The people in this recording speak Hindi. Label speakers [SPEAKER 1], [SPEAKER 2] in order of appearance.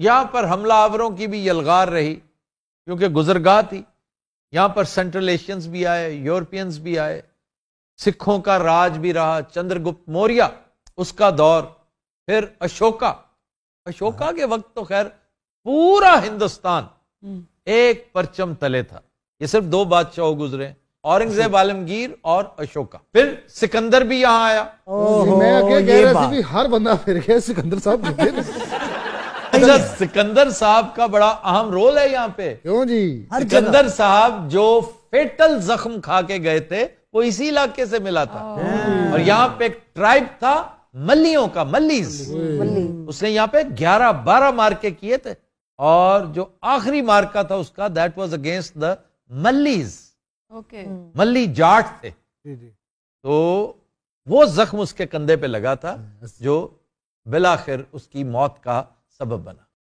[SPEAKER 1] यहां पर हमला आवरों की भी यलगार रही क्योंकि गुजरगा थी यहां पर सेंट्रल एशियंस भी आए यूरोपियंस भी आए सिखों का राज भी रहा चंद्रगुप्त मौर्य उसका दौर फिर अशोका अशोका के वक्त तो खैर पूरा हिंदुस्तान हम्म। एक परचम तले था ये सिर्फ दो बादशाह गुजरे औरंगजेब आलमगीर और अशोका फिर सिकंदर भी यहां आया मैं कह रहा भी हर बंदा फिर गया सिकंदर साहब अच्छा सिकंदर साहब का बड़ा अहम रोल है यहाँ पे क्यों जी सिकंदर साहब जो फेटल जख्म खा के गए थे वो इसी इलाके से मिला था हम्म। और यहाँ पे एक ट्राइब था मल्लियों का मल्लीज उसने यहाँ पे 11 12 मार्के किए थे और जो आखिरी मार्का था उसका that was against the Mallis
[SPEAKER 2] okay hmm.
[SPEAKER 1] Malli Jat थे तो वो जख्म उसके कंधे पे लगा था हम्म। जो बिलाखिर उसकी मौत का سببنا